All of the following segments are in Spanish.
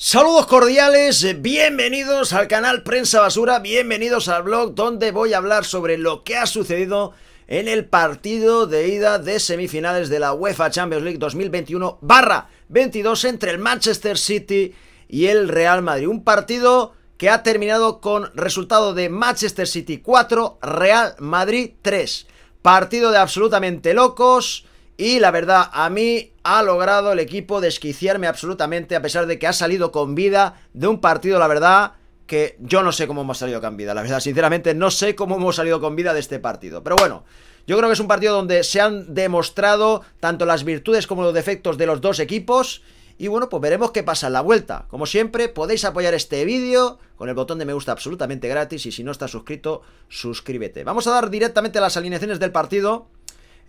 Saludos cordiales, eh, bienvenidos al canal Prensa Basura, bienvenidos al blog donde voy a hablar sobre lo que ha sucedido en el partido de ida de semifinales de la UEFA Champions League 2021-22 entre el Manchester City y el Real Madrid. Un partido que ha terminado con resultado de Manchester City 4, Real Madrid 3. Partido de absolutamente locos y la verdad, a mí ha logrado el equipo desquiciarme absolutamente, a pesar de que ha salido con vida de un partido, la verdad, que yo no sé cómo hemos salido con vida. La verdad, sinceramente, no sé cómo hemos salido con vida de este partido. Pero bueno, yo creo que es un partido donde se han demostrado tanto las virtudes como los defectos de los dos equipos. Y bueno, pues veremos qué pasa en la vuelta. Como siempre, podéis apoyar este vídeo con el botón de me gusta absolutamente gratis y si no estás suscrito, suscríbete. Vamos a dar directamente las alineaciones del partido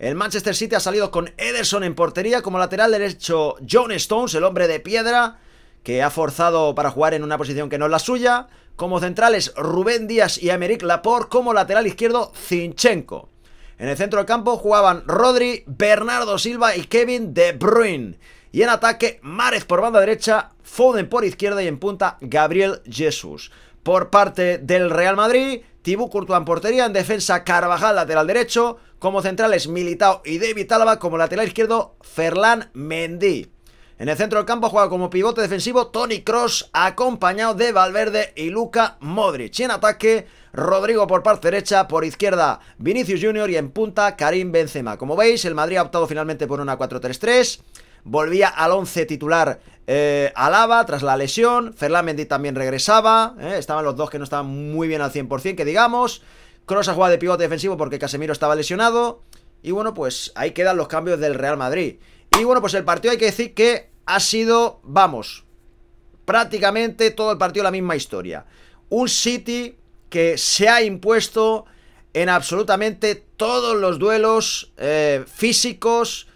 el Manchester City ha salido con Ederson en portería como lateral derecho John Stones, el hombre de piedra, que ha forzado para jugar en una posición que no es la suya. Como centrales Rubén Díaz y Americ Laporte, como lateral izquierdo Zinchenko. En el centro del campo jugaban Rodri, Bernardo Silva y Kevin De Bruyne. Y en ataque, Márez por banda derecha, Foden por izquierda y en punta, Gabriel Jesus. Por parte del Real Madrid, Tibú Courtois en portería, en defensa Carvajal lateral derecho, como centrales Militao y David Álava. Como lateral izquierdo Ferlán Mendy. En el centro del campo juega como pivote defensivo Tony Cross, acompañado de Valverde y Luca Modric. en ataque, Rodrigo por parte derecha, por izquierda Vinicius Junior y en punta Karim Benzema. Como veis, el Madrid ha optado finalmente por una 4-3-3. Volvía al 11 titular eh, Alaba tras la lesión. Ferland Mendy también regresaba. Eh, estaban los dos que no estaban muy bien al 100%, que digamos. Cross ha jugado de pivote defensivo porque Casemiro estaba lesionado. Y bueno, pues ahí quedan los cambios del Real Madrid. Y bueno, pues el partido hay que decir que ha sido, vamos, prácticamente todo el partido la misma historia. Un City que se ha impuesto en absolutamente todos los duelos eh, físicos,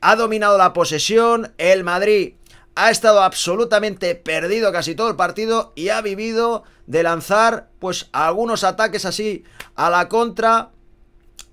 ha dominado la posesión, el Madrid ha estado absolutamente perdido casi todo el partido y ha vivido de lanzar pues algunos ataques así a la contra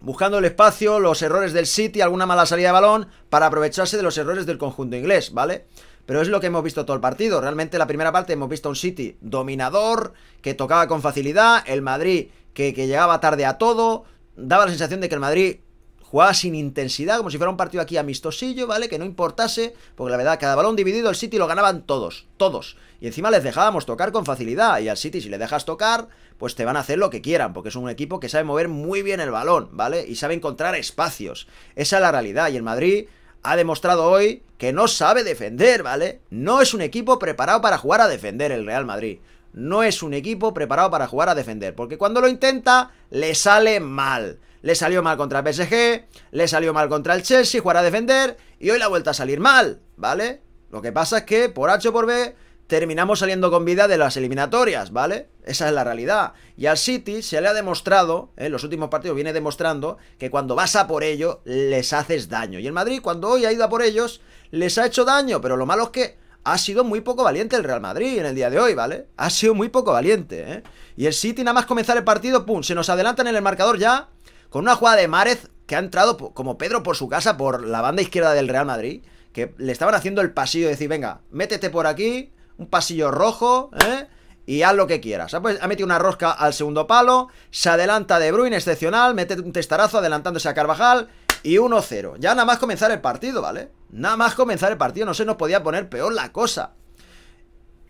buscando el espacio, los errores del City, alguna mala salida de balón, para aprovecharse de los errores del conjunto inglés, ¿vale? Pero es lo que hemos visto todo el partido. Realmente la primera parte hemos visto un City dominador, que tocaba con facilidad, el Madrid que, llegaba tarde a todo, daba la sensación de que el Madrid jugaba sin intensidad, como si fuera un partido aquí amistosillo, ¿vale? Que no importase, porque la verdad, cada balón dividido el City lo ganaban todos, todos y encima les dejábamos tocar con facilidad. Y al City, si le dejas tocar, pues te van a hacer lo que quieran, porque es un equipo que sabe mover muy bien el balón, ¿vale? Y sabe encontrar espacios. Esa es la realidad. Y el Madrid ha demostrado hoy que no sabe defender, ¿vale? No es un equipo preparado para jugar a defender el Real Madrid. No es un equipo preparado para jugar a defender, porque cuando lo intenta, le sale mal. Le salió mal contra el PSG, le salió mal contra el Chelsea, jugar a defender, y hoy la vuelta a salir mal, ¿vale? Lo que pasa es que, por H o por B, terminamos saliendo con vida de las eliminatorias, ¿vale? Esa es la realidad. Y al City se le ha demostrado, ¿eh? en los últimos partidos viene demostrando, que cuando vas a por ellos, les haces daño. Y el Madrid, cuando hoy ha ido a por ellos, les ha hecho daño, pero lo malo es que ha sido muy poco valiente el Real Madrid en el día de hoy, ¿vale? Ha sido muy poco valiente, ¿eh? Y el City, nada más comenzar el partido, ¡pum! Se nos adelantan en el marcador ya, con una jugada de Márez que ha entrado como Pedro por su casa, por la banda izquierda del Real Madrid, que le estaban haciendo el pasillo decir, venga, métete por aquí, un pasillo rojo, ¿eh? y haz lo que quieras. Ha, ah, pues, ha metido una rosca al segundo palo, se adelanta De Bruyne, excepcional, mete un testarazo adelantándose a Carvajal y 1-0. Ya nada más comenzar el partido, ¿vale? Nada más comenzar el partido, no se nos podía poner peor la cosa.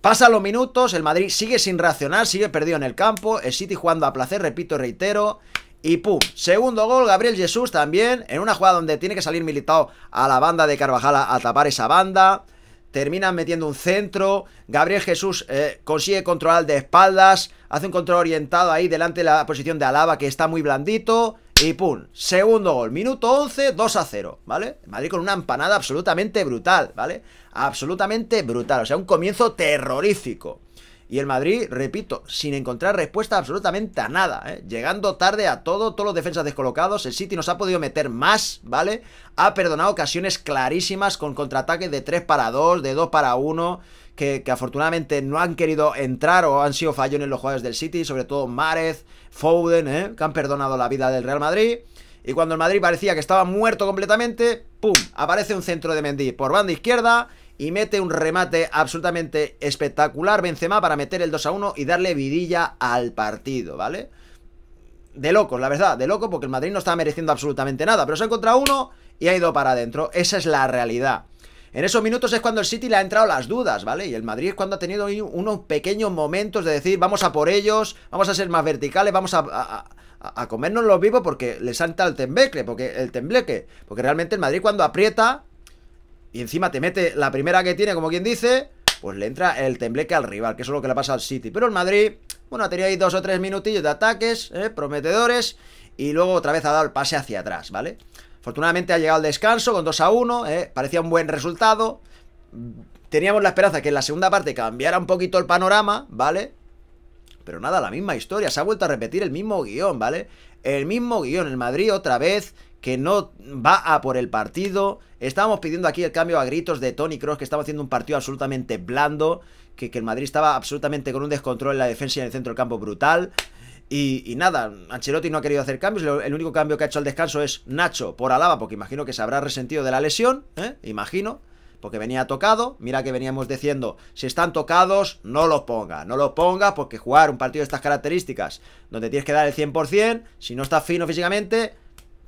Pasan los minutos, el Madrid sigue sin reaccionar, sigue perdido en el campo, el City jugando a placer, repito reitero, y pum, segundo gol, Gabriel Jesús también, en una jugada donde tiene que salir militado a la banda de Carvajal a tapar esa banda, terminan metiendo un centro, Gabriel Jesús eh, consigue controlar de espaldas, hace un control orientado ahí delante de la posición de Alaba que está muy blandito y pum, segundo gol, minuto 11, 2 a 0, ¿vale? Madrid con una empanada absolutamente brutal, ¿vale? Absolutamente brutal, o sea, un comienzo terrorífico. Y el Madrid, repito, sin encontrar respuesta absolutamente a nada, ¿eh? llegando tarde a todo, todos los defensas descolocados, el City nos ha podido meter más, ¿vale? Ha perdonado ocasiones clarísimas con contraataques de 3 para 2, de 2 para 1, que, afortunadamente no han querido entrar o han sido fallones los jugadores del City, sobre todo Márez, Foden, ¿eh? que han perdonado la vida del Real Madrid. Y cuando el Madrid parecía que estaba muerto completamente, ¡pum! Aparece un centro de Mendy por banda izquierda y mete un remate absolutamente espectacular Benzema para meter el 2 a 1 y darle vidilla al partido, ¿vale? De locos, la verdad, de loco porque el Madrid no estaba mereciendo absolutamente nada, pero se ha encontrado uno y ha ido para adentro. Esa es la realidad. En esos minutos es cuando el City le ha entrado las dudas, ¿vale? Y el Madrid es cuando ha tenido unos pequeños momentos de decir, vamos a por ellos, vamos a ser más verticales, vamos a, comernos los vivos porque le salta el tembleque, porque el tembleque, porque realmente el Madrid cuando aprieta y encima te mete la primera que tiene, como quien dice, pues le entra el tembleque al rival, que es lo que le pasa al City. Pero el Madrid, bueno, tenía ahí dos o tres minutillos de ataques, eh, prometedores, y luego otra vez ha dado el pase hacia atrás, ¿vale? Afortunadamente ha llegado al descanso con 2 a 1, eh, parecía un buen resultado. Teníamos la esperanza que en la segunda parte cambiara un poquito el panorama, ¿vale? Pero nada, la misma historia, se ha vuelto a repetir el mismo guión, ¿vale? El mismo guión, el Madrid otra vez que no va a por el partido. Estábamos pidiendo aquí el cambio a gritos de Tony Cross, que estaba haciendo un partido absolutamente blando, que, el Madrid estaba absolutamente con un descontrol en la defensa y en el centro del campo brutal. Y, nada, Ancelotti no ha querido hacer cambios. el único cambio que ha hecho al descanso es Nacho por Alaba, porque imagino que se habrá resentido de la lesión, ¿eh? imagino porque venía tocado. Mira que veníamos diciendo, si están tocados, no los ponga. No los ponga porque jugar un partido de estas características, donde tienes que dar el 100%, si no estás fino físicamente,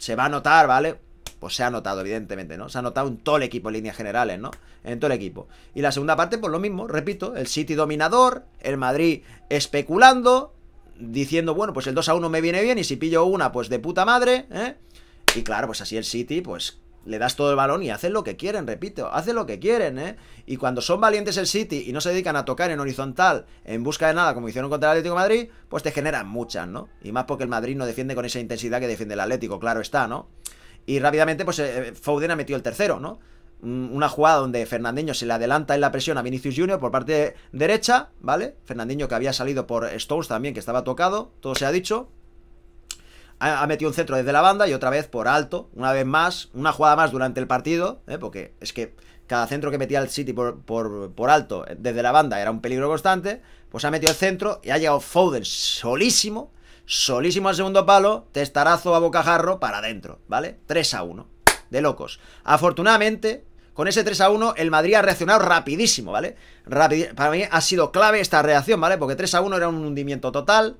se va a notar, ¿vale? Pues se ha notado, evidentemente, ¿no? Se ha notado en todo el equipo en líneas generales, ¿no? En todo el equipo. Y la segunda parte, pues lo mismo, repito, el City dominador, el Madrid especulando, diciendo, bueno, pues el 2 a 1 me viene bien y si pillo una, pues de puta madre, ¿eh? Y claro, pues así el City, pues le das todo el balón y hacen lo que quieren, repito, hacen lo que quieren, ¿eh? Y cuando son valientes el City y no se dedican a tocar en horizontal en busca de nada, como hicieron contra el Atlético de Madrid, pues te generan muchas, ¿no? Y más porque el Madrid no defiende con esa intensidad que defiende el Atlético, claro está, ¿no? Y rápidamente, pues eh, Foden ha metido el tercero, ¿no? Una jugada donde Fernandinho se le adelanta en la presión a Vinicius Jr por parte derecha, ¿vale? Fernandinho que había salido por Stones también, que estaba tocado, todo se ha dicho, ha, metido un centro desde la banda y otra vez por alto, una vez más, una jugada más durante el partido, ¿eh? porque es que cada centro que metía el City por, alto eh, desde la banda era un peligro constante, pues ha metido el centro y ha llegado Foden solísimo, solísimo al segundo palo, testarazo a bocajarro para adentro, ¿vale? 3 a 1, de locos. Afortunadamente, con ese 3 a 1, el Madrid ha reaccionado rapidísimo, ¿vale? Para mí ha sido clave esta reacción, ¿vale? Porque 3 a 1 era un hundimiento total.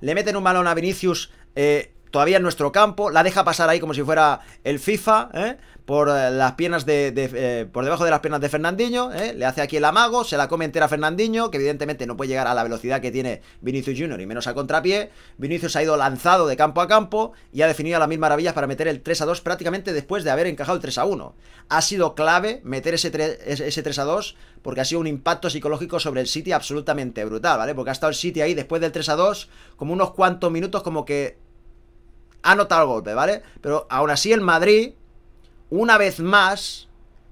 Le meten un balón a Vinicius eh, todavía en nuestro campo, la deja pasar ahí como si fuera el FIFA, ¿eh? por eh, las piernas de, eh, por debajo de las piernas de Fernandinho, le hace aquí el amago, se la come entera Fernandinho, que evidentemente no puede llegar a la velocidad que tiene Vinicius Jr. y menos a contrapié. Vinicius ha ido lanzado de campo a campo y ha definido a las mil maravillas para meter el 3 a 2 prácticamente después de haber encajado el 3 a 1. Ha sido clave meter ese 3, ese 3 a 2 porque ha sido un impacto psicológico sobre el City absolutamente brutal, ¿vale? Porque ha estado el City ahí después del 3 a 2 como unos cuantos minutos como que ha el golpe, ¿vale? Pero aún así el Madrid, una vez más,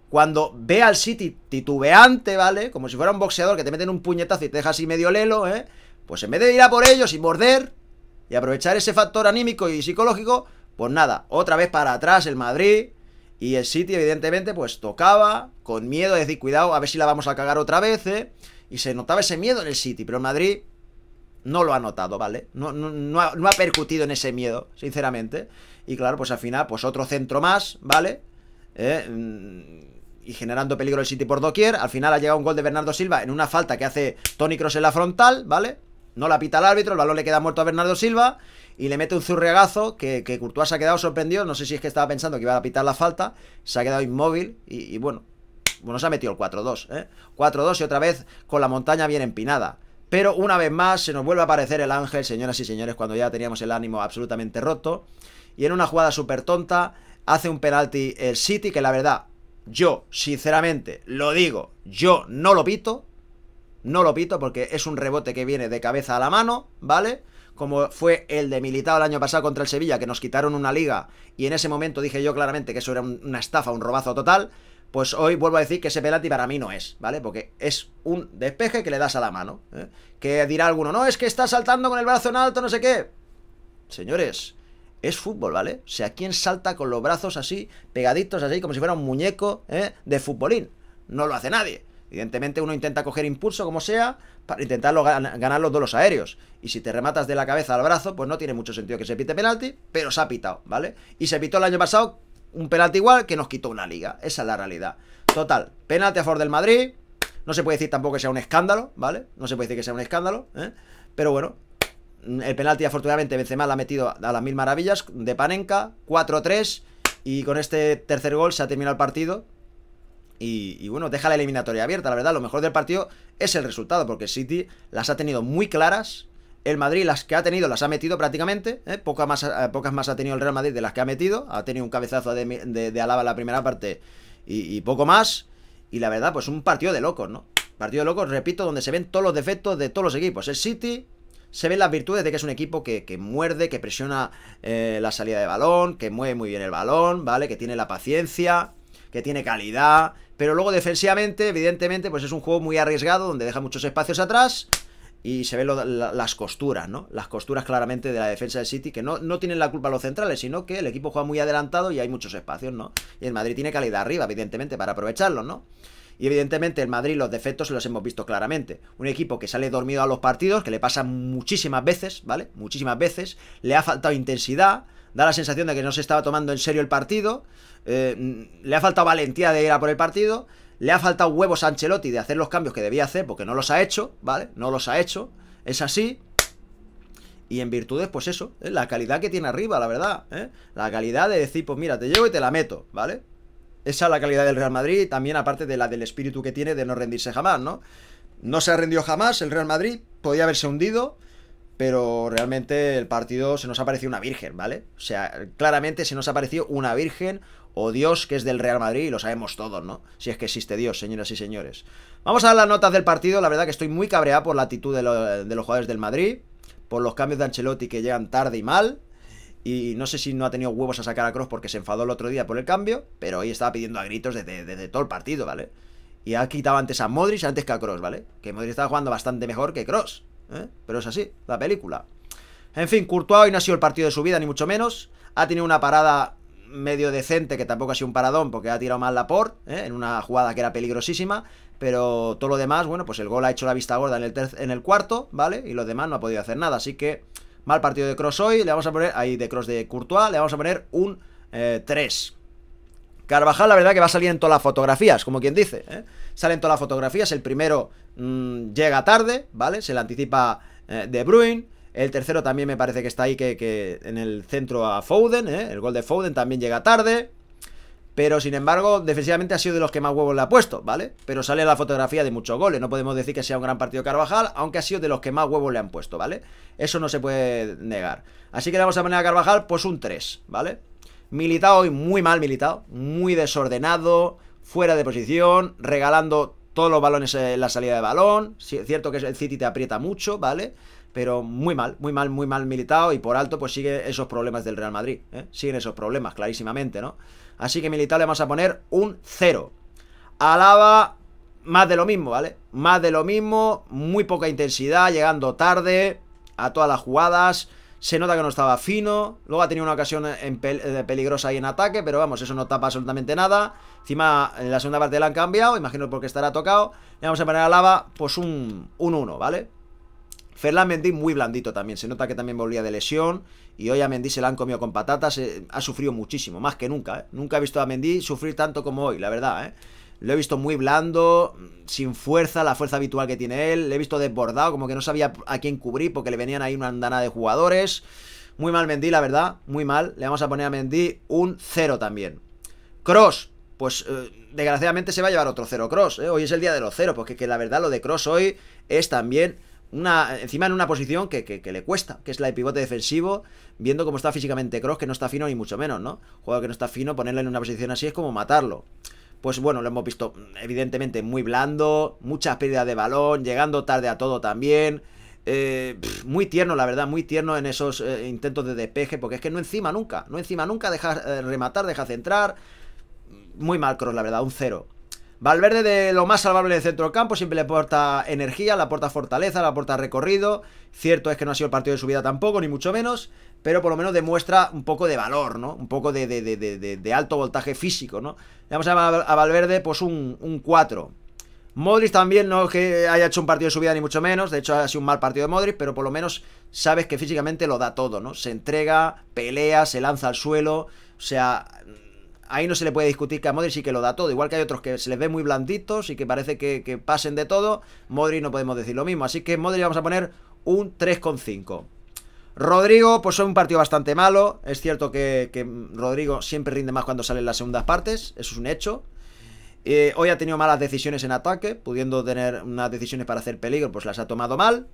cuando ve al City titubeante, ¿vale? Como si fuera un boxeador que te meten un puñetazo y te deja así medio lelo, ¿eh? Pues en vez de ir a por ellos y morder y aprovechar ese factor anímico y psicológico, pues nada, otra vez para atrás el Madrid y el City evidentemente pues tocaba con miedo es decir, cuidado, a ver si la vamos a cagar otra vez, ¿eh? Y se notaba ese miedo en el City, pero el Madrid no lo ha notado, ¿vale? No, ha, percutido en ese miedo, sinceramente. Y claro, pues al final, pues otro centro más, ¿vale? Eh, mm, y generando peligro el City por doquier. Al final ha llegado un gol de Bernardo Silva en una falta que hace Tony Cross en la frontal, ¿vale? No la pita el árbitro, el balón le queda muerto a Bernardo Silva y le mete un zurriagazo que, que Courtois ha quedado sorprendido. No sé si es que estaba pensando que iba a pitar la falta, se ha quedado inmóvil y, y bueno, bueno, se ha metido el 4-2, ¿eh? 4-2 y otra vez con la montaña bien empinada. Pero una vez más se nos vuelve a aparecer el ángel, señoras y señores, cuando ya teníamos el ánimo absolutamente roto. Y en una jugada súper tonta hace un penalti el City, que la verdad, yo sinceramente lo digo, yo no lo pito. No lo pito porque es un rebote que viene de cabeza a la mano, ¿vale? Como fue el de militado el año pasado contra el Sevilla, que nos quitaron una liga. Y en ese momento dije yo claramente que eso era una estafa, un robazo total pues hoy vuelvo a decir que ese penalti para mí no es, ¿vale? Porque es un despeje que le das a la mano. ¿eh? Que dirá alguno, no, es que está saltando con el brazo en alto, no sé qué. Señores, es fútbol, ¿vale? O sea, ¿quién salta con los brazos así, pegaditos así, como si fuera un muñeco ¿eh? de futbolín? No lo hace nadie. Evidentemente uno intenta coger impulso como sea para intentar ganar los duelos aéreos. Y si te rematas de la cabeza al brazo, pues no tiene mucho sentido que se pite penalti, pero se ha pitado, ¿vale? Y se pitó el año pasado un penalti igual que nos quitó una liga. Esa es la realidad. Total, penalti a favor del Madrid. No se puede decir tampoco que sea un escándalo, ¿vale? No se puede decir que sea un escándalo, ¿eh? Pero bueno, el penalti afortunadamente Benzema la ha metido a las mil maravillas de Panenka, 4-3 y con este tercer gol se ha terminado el partido. Y, y, bueno, deja la eliminatoria abierta, la verdad, lo mejor del partido es el resultado, porque City las ha tenido muy claras el Madrid las que ha tenido las ha metido prácticamente, ¿eh? pocas, más, eh, pocas más ha tenido el Real Madrid de las que ha metido, ha tenido un cabezazo de, Alaba en la primera parte y, poco más, y la verdad pues un partido de locos, ¿no? Partido de locos, repito, donde se ven todos los defectos de todos los equipos, el City se ven las virtudes de que es un equipo que, muerde, que presiona eh, la salida de balón, que mueve muy bien el balón, ¿vale? Que tiene la paciencia, que tiene calidad, pero luego defensivamente, evidentemente, pues es un juego muy arriesgado donde deja muchos espacios atrás y se ven las costuras, ¿no? Las costuras claramente de la defensa del City, que no, no, tienen la culpa los centrales, sino que el equipo juega muy adelantado y hay muchos espacios, ¿no? Y el Madrid tiene calidad arriba, evidentemente, para aprovecharlo, ¿no? Y evidentemente el Madrid los defectos los hemos visto claramente. Un equipo que sale dormido a los partidos, que le pasa muchísimas veces, ¿vale? Muchísimas veces. Le ha faltado intensidad, da la sensación de que no se estaba tomando en serio el partido, eh, le ha faltado valentía de ir a por el partido le ha faltado huevos a Ancelotti de hacer los cambios que debía hacer porque no los ha hecho, ¿vale? No los ha hecho. Es así. Y en virtudes, pues eso, ¿eh? la calidad que tiene arriba, la verdad. ¿eh? La calidad de decir, pues mira, te llevo y te la meto, ¿vale? Esa es la calidad del Real Madrid, también aparte de la del espíritu que tiene de no rendirse jamás, ¿no? No se ha rendido jamás el Real Madrid, podía haberse hundido, pero realmente el partido se nos ha parecido una virgen, ¿vale? O sea, claramente se nos ha parecido una virgen, o Dios que es del Real Madrid, y lo sabemos todos, ¿no? Si es que existe Dios, señoras y señores. Vamos a dar las notas del partido, la verdad que estoy muy cabreado por la actitud de, los jugadores del Madrid, por los cambios de Ancelotti que llegan tarde y mal, y no sé si no ha tenido huevos a sacar a Cross porque se enfadó el otro día por el cambio, pero hoy estaba pidiendo a gritos desde, todo el partido, ¿vale? Y ha quitado antes a Modric antes que a Cross, ¿vale? Que Modric estaba jugando bastante mejor que Cross, ¿eh? Pero es así, la película. En fin, Courtois hoy no ha sido el partido de su vida, ni mucho menos. Ha tenido una parada medio decente, que tampoco ha sido un paradón porque ha tirado mal la ¿eh? en una jugada que era peligrosísima, pero todo lo demás, bueno, pues el gol ha hecho la vista gorda en el, en el cuarto, ¿vale? Y los demás no ha podido hacer nada, así que mal partido de Cross hoy, le vamos a poner, ahí de Cross de Courtois, le vamos a poner un 3. Eh, Carvajal, la verdad que va a salir en todas las fotografías, como quien dice. ¿eh? Salen todas las fotografías. El primero mm, llega tarde, ¿vale? Se le anticipa eh, De Bruyne. El tercero también me parece que está ahí que, en el centro a Foden, ¿eh? El gol de Foden también llega tarde. Pero sin embargo, defensivamente ha sido de los que más huevos le ha puesto, ¿vale? Pero sale la fotografía de muchos goles. No podemos decir que sea un gran partido Carvajal, aunque ha sido de los que más huevos le han puesto, ¿vale? Eso no se puede negar. Así que le vamos a poner a Carvajal, pues un 3, ¿vale? Militado hoy muy mal militado, muy desordenado, fuera de posición, regalando todos los balones en la salida de balón. es cierto que el City te aprieta mucho, ¿vale? Pero muy mal, muy mal, muy mal militado. Y por alto, pues sigue esos problemas del Real Madrid. ¿eh? Siguen esos problemas, clarísimamente, ¿no? Así que militar le vamos a poner un cero. Alaba, más de lo mismo, ¿vale? Más de lo mismo, muy poca intensidad, llegando tarde a todas las jugadas. Se nota que no estaba fino. Luego ha tenido una ocasión en eh, peligrosa ahí en ataque, pero vamos, eso no tapa absolutamente nada. Encima, en la segunda parte la han cambiado, imagino porque estará tocado. Le vamos a poner a Lava, pues un 1-1, ¿vale? Ferland Mendy muy blandito también, se nota que también volvía de lesión y hoy a Mendy se la han comido con patatas, eh, ha sufrido muchísimo, más que nunca, ¿eh? nunca he visto a Mendy sufrir tanto como hoy, la verdad, ¿eh? Lo he visto muy blando, sin fuerza, la fuerza habitual que tiene él. Le he visto desbordado, como que no sabía a quién cubrir porque le venían ahí una andana de jugadores. Muy mal Mendy, la verdad, muy mal. Le vamos a poner a Mendy un 0 también. Cross, pues eh, desgraciadamente se va a llevar otro 0 Cross. Eh. Hoy es el día de los 0, porque la verdad lo de Cross hoy es también una, encima en una posición que, le cuesta, que es la de pivote defensivo, viendo cómo está físicamente Cross, que no está fino ni mucho menos, ¿no? Jugador que no está fino, ponerle en una posición así es como matarlo pues bueno, lo hemos visto evidentemente muy blando, muchas pérdidas de balón, llegando tarde a todo también. Eh, muy tierno, la verdad, muy tierno en esos eh, intentos de despeje, porque es que no encima nunca, no encima nunca, deja eh, rematar, deja centrar. Muy mal Cross, la verdad, un cero. Valverde de lo más salvable del campo, siempre le aporta energía, le aporta fortaleza, le aporta recorrido. Cierto es que no ha sido el partido de su vida tampoco, ni mucho menos, pero por lo menos demuestra un poco de valor, ¿no? Un poco de, alto voltaje físico, ¿no? Le vamos a a Valverde pues un, un 4. Modric también no es que haya hecho un partido de su vida ni mucho menos, de hecho ha sido un mal partido de Modric, pero por lo menos sabes que físicamente lo da todo, ¿no? Se entrega, pelea, se lanza al suelo, o sea, ahí no se le puede discutir que a Modric sí que lo da todo. Igual que hay otros que se les ve muy blanditos y que parece que, pasen de todo, Modri no podemos decir lo mismo. Así que Modric vamos a poner un 3,5. Rodrigo, pues fue un partido bastante malo. Es cierto que, Rodrigo siempre rinde más cuando salen las segundas partes, eso es un hecho. Eh, hoy ha tenido malas decisiones en ataque, pudiendo tener unas decisiones para hacer peligro, pues las ha tomado mal.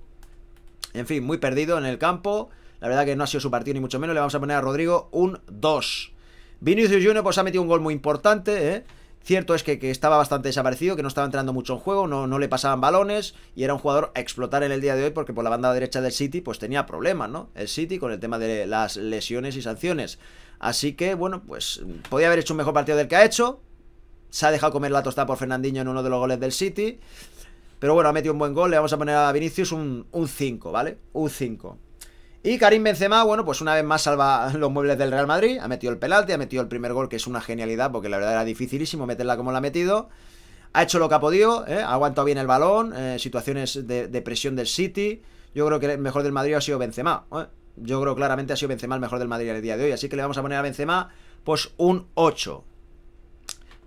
En fin, muy perdido en el campo. La verdad que no ha sido su partido ni mucho menos. Le vamos a poner a Rodrigo un 2. Vinicius Junior pues ha metido un gol muy importante, ¿eh? Cierto es que, que, estaba bastante desaparecido, que no estaba entrando mucho en juego, no, no, le pasaban balones y era un jugador a explotar en el día de hoy porque por la banda derecha del City pues tenía problemas, ¿no? El City con el tema de las lesiones y sanciones. Así que, bueno, pues podía haber hecho un mejor partido del que ha hecho. Se ha dejado comer la tostada por Fernandinho en uno de los goles del City. Pero bueno, ha metido un buen gol, le vamos a poner a Vinicius un 5, ¿vale? Un 5. Y Karim Benzema, bueno, pues una vez más salva los muebles del Real Madrid, ha metido el penalti, ha metido el primer gol, que es una genialidad, porque la verdad era dificilísimo meterla como la ha metido. Ha hecho lo que ha podido, ¿eh? ha aguantado bien el balón, eh, situaciones de, presión del City. Yo creo que el mejor del Madrid ha sido Benzema. ¿eh? Yo creo claramente ha sido Benzema el mejor del Madrid el día de hoy, así que le vamos a poner a Benzema pues un 8.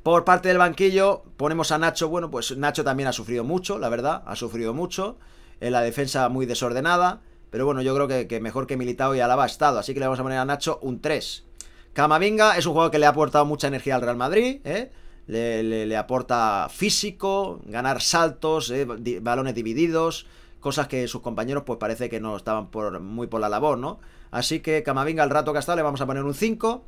Por parte del banquillo ponemos a Nacho, bueno, pues Nacho también ha sufrido mucho, la verdad, ha sufrido mucho. En la defensa muy desordenada. Pero bueno, yo creo que, mejor que Militao y Alaba ha estado. Así que le vamos a poner a Nacho un 3. Camavinga es un juego que le ha aportado mucha energía al Real Madrid, ¿eh? le, aporta físico, ganar saltos, ¿eh? balones divididos, cosas que sus compañeros pues parece que no estaban muy por la labor, ¿no? Así que Camavinga al rato que ha estado le vamos a poner un 5.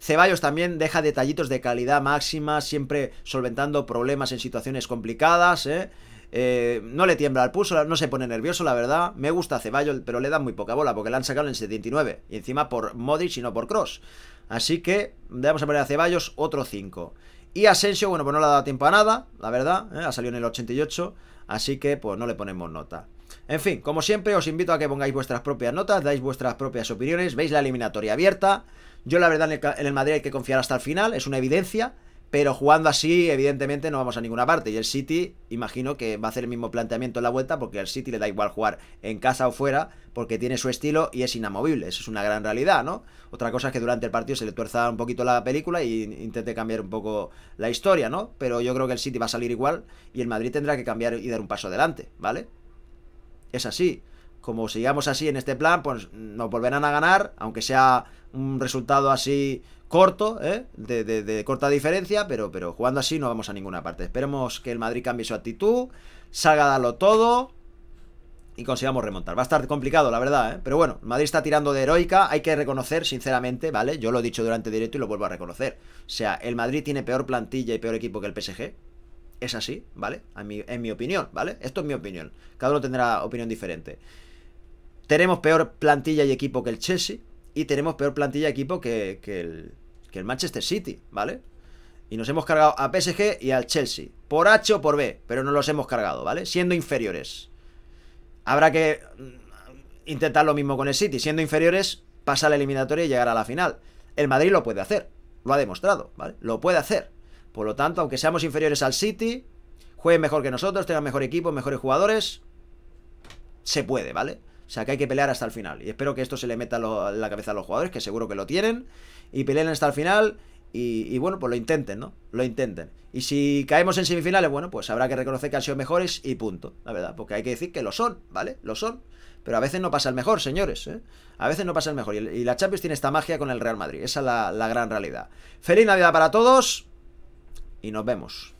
Ceballos también deja detallitos de calidad máxima, siempre solventando problemas en situaciones complicadas, ¿eh? Eh, no le tiembla el pulso, no se pone nervioso, la verdad. Me gusta Ceballos, pero le dan muy poca bola porque le han sacado en 79. Y encima por Modric y no por Cross. Así que le vamos a poner a Ceballos otro 5. Y Asensio, bueno, pues no le ha dado tiempo a nada, la verdad. ¿eh? ha salido en el 88. Así que pues no le ponemos nota. En fin, como siempre, os invito a que pongáis vuestras propias notas, dais vuestras propias opiniones, veis la eliminatoria abierta. Yo la verdad en el Madrid hay que confiar hasta el final, es una evidencia. Pero jugando así, evidentemente no vamos a ninguna parte. Y el City, imagino que va a hacer el mismo planteamiento en la vuelta, porque al City le da igual jugar en casa o fuera, porque tiene su estilo y es inamovible. Eso es una gran realidad, ¿no? Otra cosa es que durante el partido se le tuerza un poquito la película e intente cambiar un poco la historia, ¿no? Pero yo creo que el City va a salir igual y el Madrid tendrá que cambiar y dar un paso adelante, ¿vale? Es así como sigamos así en este plan, pues nos volverán a ganar, aunque sea un resultado así corto, ¿eh? de, corta diferencia, pero, jugando así no vamos a ninguna parte. Esperemos que el Madrid cambie su actitud, salga a darlo todo y consigamos remontar. Va a estar complicado, la verdad, ¿eh? pero bueno, Madrid está tirando de heroica, hay que reconocer, sinceramente, ¿vale? Yo lo he dicho durante directo y lo vuelvo a reconocer. O sea, el Madrid tiene peor plantilla y peor equipo que el PSG. Es así, ¿vale? a mi, en mi opinión, ¿vale? Esto es mi opinión. Cada uno tendrá opinión diferente. Tenemos peor plantilla y equipo que el Chelsea y tenemos peor plantilla de equipo que, el, Manchester City, ¿vale? Y nos hemos cargado a PSG y al Chelsea, por H o por B, pero no los hemos cargado, ¿vale? Siendo inferiores. Habrá que mm, intentar lo mismo con el City, siendo inferiores, pasar la eliminatoria y llegar a la final. El Madrid lo puede hacer, lo ha demostrado, ¿vale? Lo puede hacer. Por lo tanto, aunque seamos inferiores al City, jueguen mejor que nosotros, tengan mejor equipo, mejores jugadores, se puede, ¿vale? O sea que hay que pelear hasta el final. Y espero que esto se le meta en la cabeza a los jugadores, que seguro que lo tienen. Y peleen hasta el final. Y, bueno, pues lo intenten, ¿no? Lo intenten. Y si caemos en semifinales, bueno, pues habrá que reconocer que han sido mejores y punto. La verdad, porque hay que decir que lo son, ¿vale? Lo son. Pero a veces no pasa el mejor, señores. ¿eh? A veces no pasa el mejor. Y, la Champions tiene esta magia con el Real Madrid. Esa es la, la gran realidad. Feliz Navidad para todos. Y nos vemos.